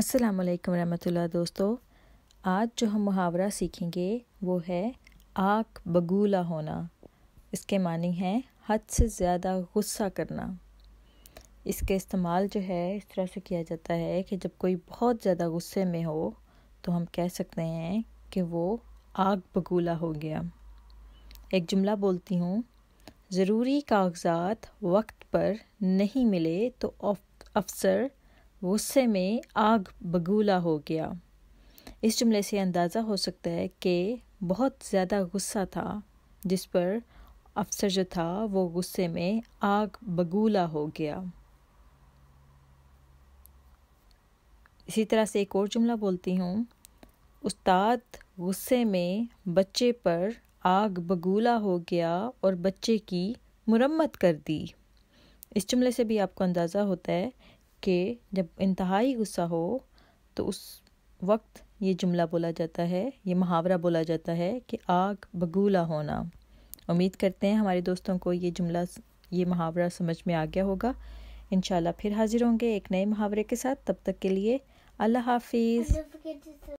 अस्सलाम वालेकुम रहमतुल्लाह दोस्तों आज जो हम मुहावरा सीखेंगे वो है आग बगूला होना इसके मानी हैं हद से ज़्यादा गुस्सा करना इसके इस्तेमाल जो है इस तरह से किया जाता है कि जब कोई बहुत ज़्यादा गुस्से में हो तो हम कह सकते हैं कि वो आग बगूला हो गया एक जुमला बोलती हूँ ज़रूरी कागजात वक्त पर नहीं मिले तो अफसर गुस्से में आग बगूला हो गया इस जुमले से अंदाज़ा हो सकता है कि बहुत ज़्यादा गुस्सा था जिस पर अफसर जो था वो गुस्से में आग बगूला हो गया इसी तरह से एक और जुमला बोलती हूँ उस्ताद गुस्से में बच्चे पर आग बगूला हो गया और बच्चे की मुरम्मत कर दी इस जुमले से भी आपको अंदाज़ा होता है के जब इंतहाई गुस्सा हो तो उस वक्त ये जुमला बोला जाता है ये मुहावरा बोला जाता है कि आग बगूला होना उम्मीद करते हैं हमारे दोस्तों को ये जुमला ये मुहावरा समझ में आ गया होगा इन फिर हाजिर होंगे एक नए मुहावरे के साथ तब तक के लिए अल्लाह हाफिज़